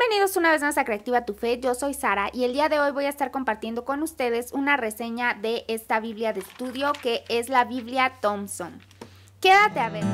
Bienvenidos una vez más a Creativa Tu Fe, yo soy Sara y el día de hoy voy a estar compartiendo con ustedes una reseña de esta Biblia de estudio que es la Biblia Thompson. Quédate a ver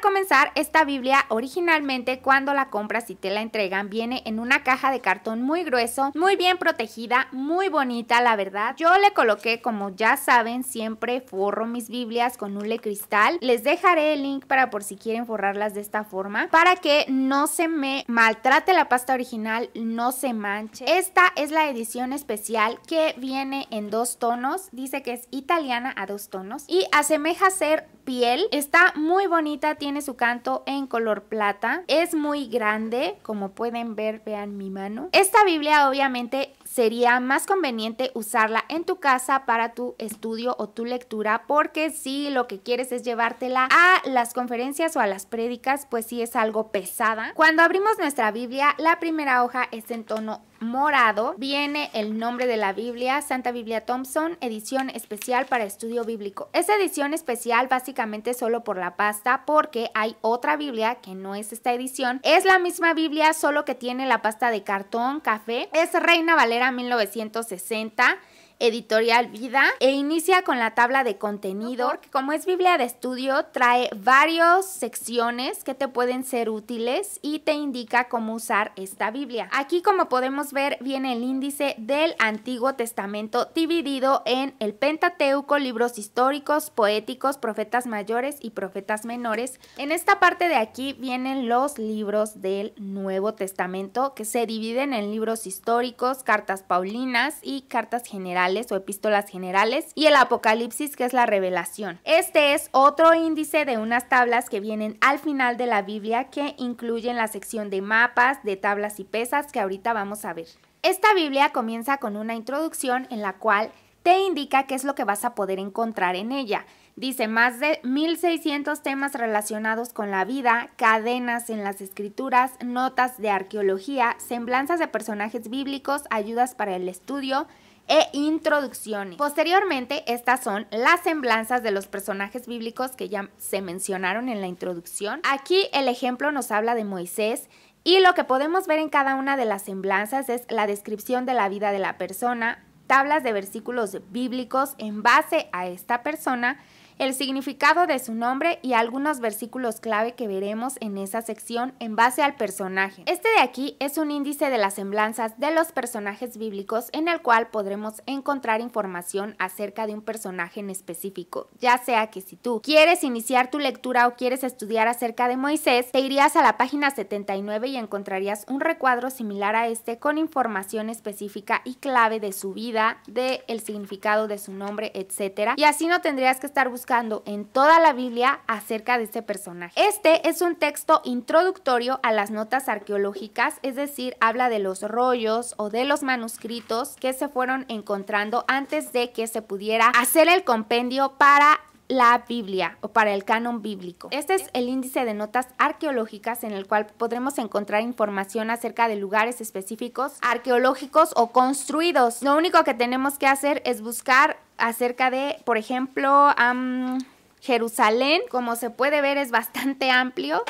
comenzar, esta Biblia originalmente cuando la compras y te la entregan viene en una caja de cartón muy grueso, muy bien protegida, muy bonita la verdad. Yo le coloqué, como ya saben, siempre forro mis Biblias con hule cristal. Les dejaré el link para por si quieren forrarlas de esta forma, para que no se me maltrate la pasta original, no se manche. Esta es la edición especial que viene en dos tonos, dice que es italiana a dos tonos y asemeja ser piel. Está muy bonita, tiene tiene su canto en color plata. Es muy grande, como pueden ver, vean mi mano. Esta Biblia obviamente sería más conveniente usarla en tu casa para tu estudio o tu lectura porque si lo que quieres es llevártela a las conferencias o a las prédicas, pues sí es algo pesada. Cuando abrimos nuestra Biblia, la primera hoja es en tono morado viene el nombre de la Biblia, Santa Biblia Thompson, edición especial para estudio bíblico. Esa edición especial básicamente solo por la pasta porque hay otra Biblia que no es esta edición. Es la misma Biblia solo que tiene la pasta de cartón café. Es Reina Valera 1960 Editorial Vida e inicia con la tabla de contenido, que como es Biblia de estudio, trae varias secciones que te pueden ser útiles y te indica cómo usar esta Biblia. Aquí, como podemos ver, viene el índice del Antiguo Testamento dividido en el Pentateuco, libros históricos, poéticos, profetas mayores y profetas menores. En esta parte de aquí vienen los libros del Nuevo Testamento, que se dividen en libros históricos, cartas paulinas y cartas generales o epístolas generales, y el Apocalipsis, que es la revelación. Este es otro índice de unas tablas que vienen al final de la Biblia que incluyen la sección de mapas, de tablas y pesas que ahorita vamos a ver. Esta Biblia comienza con una introducción en la cual te indica qué es lo que vas a poder encontrar en ella. Dice más de 1600 temas relacionados con la vida, cadenas en las escrituras, notas de arqueología, semblanzas de personajes bíblicos, ayudas para el estudio, e introducciones. Posteriormente, estas son las semblanzas de los personajes bíblicos que ya se mencionaron en la introducción. Aquí el ejemplo nos habla de Moisés, y lo que podemos ver en cada una de las semblanzas es la descripción de la vida de la persona, tablas de versículos bíblicos en base a esta persona el significado de su nombre y algunos versículos clave que veremos en esa sección en base al personaje. Este de aquí es un índice de las semblanzas de los personajes bíblicos en el cual podremos encontrar información acerca de un personaje en específico, ya sea que si tú quieres iniciar tu lectura o quieres estudiar acerca de Moisés, te irías a la página 79 y encontrarías un recuadro similar a este con información específica y clave de su vida, del el significado de su nombre, etc. Y así no tendrías que estar buscando en toda la Biblia acerca de este personaje. Este es un texto introductorio a las notas arqueológicas, es decir, habla de los rollos o de los manuscritos que se fueron encontrando antes de que se pudiera hacer el compendio para la Biblia o para el canon bíblico. Este es el índice de notas arqueológicas en el cual podremos encontrar información acerca de lugares específicos arqueológicos o construidos. Lo único que tenemos que hacer es buscar acerca de, por ejemplo, Jerusalén. Como se puede ver es bastante amplio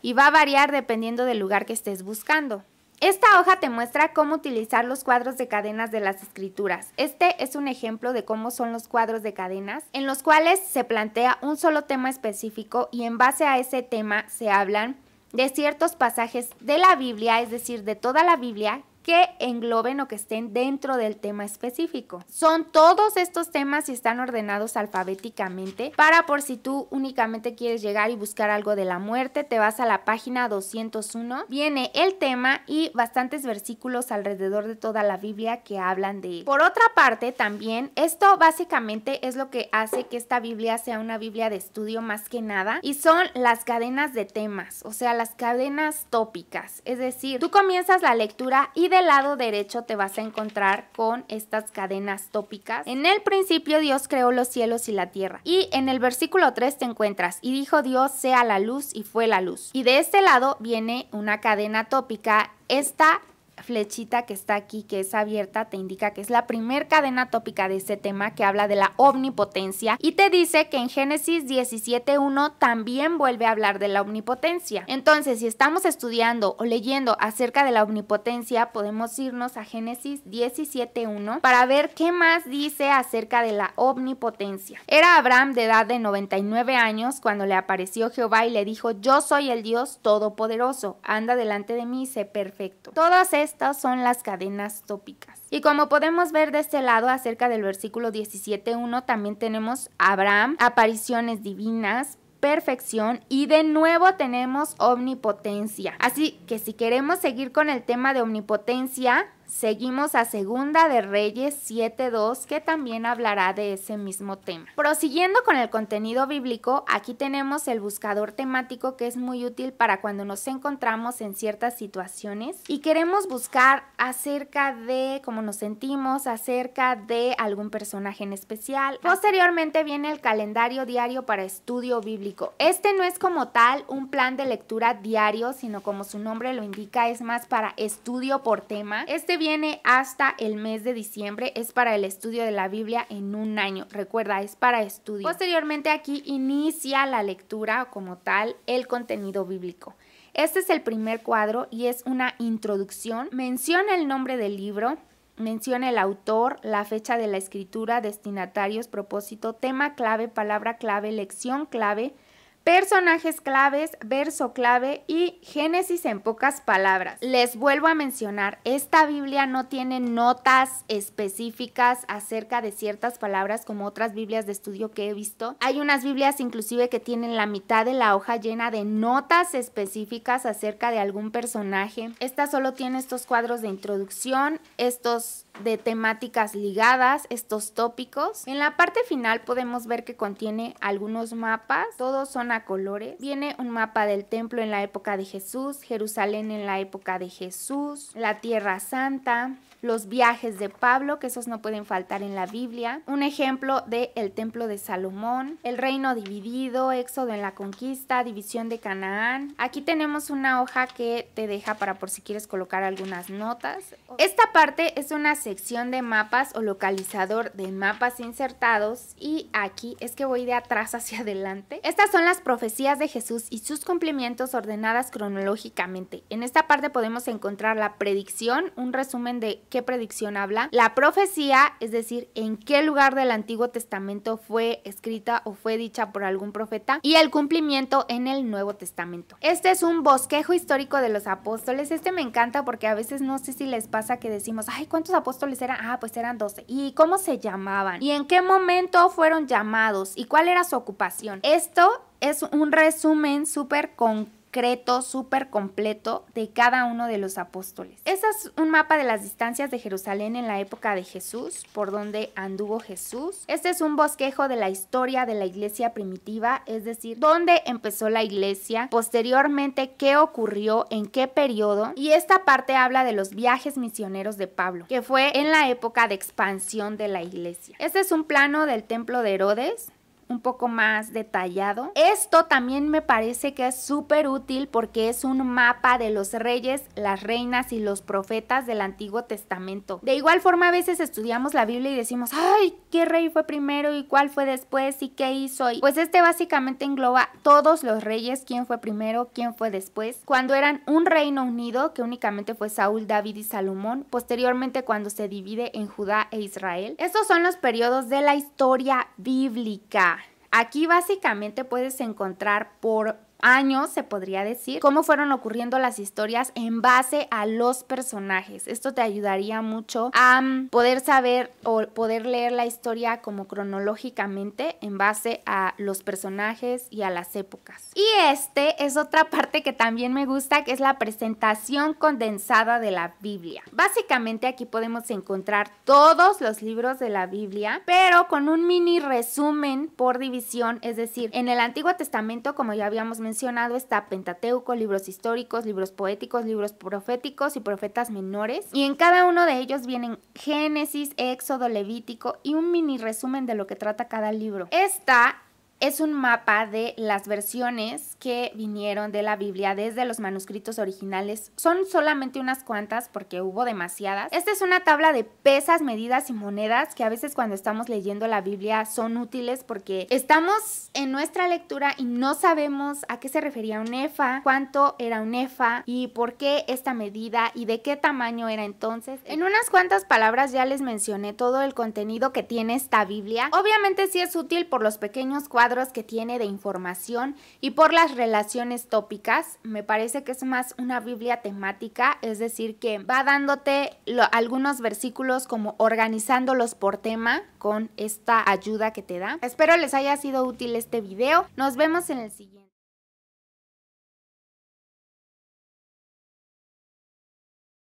y va a variar dependiendo del lugar que estés buscando. Esta hoja te muestra cómo utilizar los cuadros de cadenas de las escrituras. Este es un ejemplo de cómo son los cuadros de cadenas, en los cuales se plantea un solo tema específico y en base a ese tema se hablan de ciertos pasajes de la Biblia, es decir, de toda la Biblia que engloben o que estén dentro del tema específico. Son todos estos temas y están ordenados alfabéticamente para por si tú únicamente quieres llegar y buscar algo de la muerte, te vas a la página 201, viene el tema y bastantes versículos alrededor de toda la Biblia que hablan de él. Por otra parte, también esto básicamente es lo que hace que esta Biblia sea una Biblia de estudio más que nada y son las cadenas de temas, o sea, las cadenas tópicas, es decir, tú comienzas la lectura y lado derecho te vas a encontrar con estas cadenas tópicas. En el principio Dios creó los cielos y la tierra. Y en el versículo 3 te encuentras, y dijo Dios sea la luz y fue la luz. Y de este lado viene una cadena tópica. Esta flechita que está aquí, que es abierta, te indica que es la primer cadena tópica de este tema que habla de la omnipotencia y te dice que en Génesis 17.1 también vuelve a hablar de la omnipotencia. Entonces, si estamos estudiando o leyendo acerca de la omnipotencia, podemos irnos a Génesis 17.1 para ver qué más dice acerca de la omnipotencia. Era Abraham de edad de 99 años cuando le apareció Jehová y le dijo, yo soy el Dios Todopoderoso, anda delante de mí sé perfecto. Todas estas son las cadenas tópicas. Y como podemos ver de este lado acerca del versículo 17.1 también tenemos Abraham, apariciones divinas, perfección y de nuevo tenemos omnipotencia. Así que si queremos seguir con el tema de omnipotencia, Seguimos a Segunda de Reyes 7.2 que también hablará de ese mismo tema. Prosiguiendo con el contenido bíblico, aquí tenemos el buscador temático que es muy útil para cuando nos encontramos en ciertas situaciones y queremos buscar acerca de cómo nos sentimos, acerca de algún personaje en especial. Posteriormente viene el calendario diario para estudio bíblico. Este no es como tal un plan de lectura diario, sino como su nombre lo indica, es más para estudio por tema. Este viene hasta el mes de diciembre, es para el estudio de la Biblia en un año. Recuerda, es para estudio. Posteriormente aquí inicia la lectura como tal, el contenido bíblico. Este es el primer cuadro y es una introducción. Menciona el nombre del libro, menciona el autor, la fecha de la escritura, destinatarios, propósito, tema clave, palabra clave, lección clave, personajes claves, verso clave y Génesis en pocas palabras. Les vuelvo a mencionar, esta Biblia no tiene notas específicas acerca de ciertas palabras como otras Biblias de estudio que he visto. Hay unas Biblias inclusive que tienen la mitad de la hoja llena de notas específicas acerca de algún personaje. Esta solo tiene estos cuadros de introducción, estos de temáticas ligadas, estos tópicos. En la parte final podemos ver que contiene algunos mapas, todos son colores. Viene un mapa del templo en la época de Jesús, Jerusalén en la época de Jesús, la Tierra Santa, los viajes de Pablo, que esos no pueden faltar en la Biblia, un ejemplo de el templo de Salomón, el reino dividido, éxodo en la conquista, división de Canaán. Aquí tenemos una hoja que te deja para por si quieres colocar algunas notas. Esta parte es una sección de mapas o localizador de mapas insertados y aquí es que voy de atrás hacia adelante. Estas son las profecías de Jesús y sus cumplimientos ordenadas cronológicamente. En esta parte podemos encontrar la predicción, un resumen de qué predicción habla, la profecía, es decir, en qué lugar del Antiguo Testamento fue escrita o fue dicha por algún profeta, y el cumplimiento en el Nuevo Testamento. Este es un bosquejo histórico de los apóstoles. Este me encanta porque a veces no sé si les pasa que decimos, ay, ¿cuántos apóstoles eran? Ah, pues eran 12. ¿Y cómo se llamaban? ¿Y en qué momento fueron llamados? ¿Y cuál era su ocupación? Esto es un resumen súper concreto, súper completo de cada uno de los apóstoles. Este es un mapa de las distancias de Jerusalén en la época de Jesús, por donde anduvo Jesús. Este es un bosquejo de la historia de la iglesia primitiva, es decir, dónde empezó la iglesia, posteriormente qué ocurrió, en qué periodo. Y esta parte habla de los viajes misioneros de Pablo, que fue en la época de expansión de la iglesia. Este es un plano del templo de Herodes, un poco más detallado. Esto también me parece que es súper útil porque es un mapa de los reyes, las reinas y los profetas del Antiguo Testamento. De igual forma a veces estudiamos la Biblia y decimos, ay, ¿qué rey fue primero y cuál fue después y qué hizo? Y pues este básicamente engloba todos los reyes, quién fue primero, quién fue después. Cuando eran un reino unido, que únicamente fue Saúl, David y Salomón, posteriormente cuando se divide en Judá e Israel. Estos son los periodos de la historia bíblica. Aquí básicamente puedes encontrar por años, se podría decir, cómo fueron ocurriendo las historias en base a los personajes. Esto te ayudaría mucho a mm, poder saber o poder leer la historia como cronológicamente en base a los personajes y a las épocas. Y este es otra parte que también me gusta, que es la presentación condensada de la Biblia. Básicamente aquí podemos encontrar todos los libros de la Biblia, pero con un mini resumen por división, es decir, en el Antiguo Testamento, como ya habíamos mencionado, mencionado está Pentateuco, libros históricos, libros poéticos, libros proféticos y profetas menores. Y en cada uno de ellos vienen Génesis, Éxodo, Levítico y un mini resumen de lo que trata cada libro. Esta es un mapa de las versiones que vinieron de la Biblia desde los manuscritos originales. Son solamente unas cuantas porque hubo demasiadas. Esta es una tabla de pesas, medidas y monedas que a veces cuando estamos leyendo la Biblia son útiles porque estamos en nuestra lectura y no sabemos a qué se refería un efa, cuánto era un efa y por qué esta medida y de qué tamaño era entonces. En unas cuantas palabras ya les mencioné todo el contenido que tiene esta Biblia. Obviamente sí es útil por los pequeños cuadros que tiene de información y por las relaciones tópicas. Me parece que es más una Biblia temática, es decir, que va dándote algunos versículos como organizándolos por tema con esta ayuda que te da. Espero les haya sido útil este video. Nos vemos en el siguiente.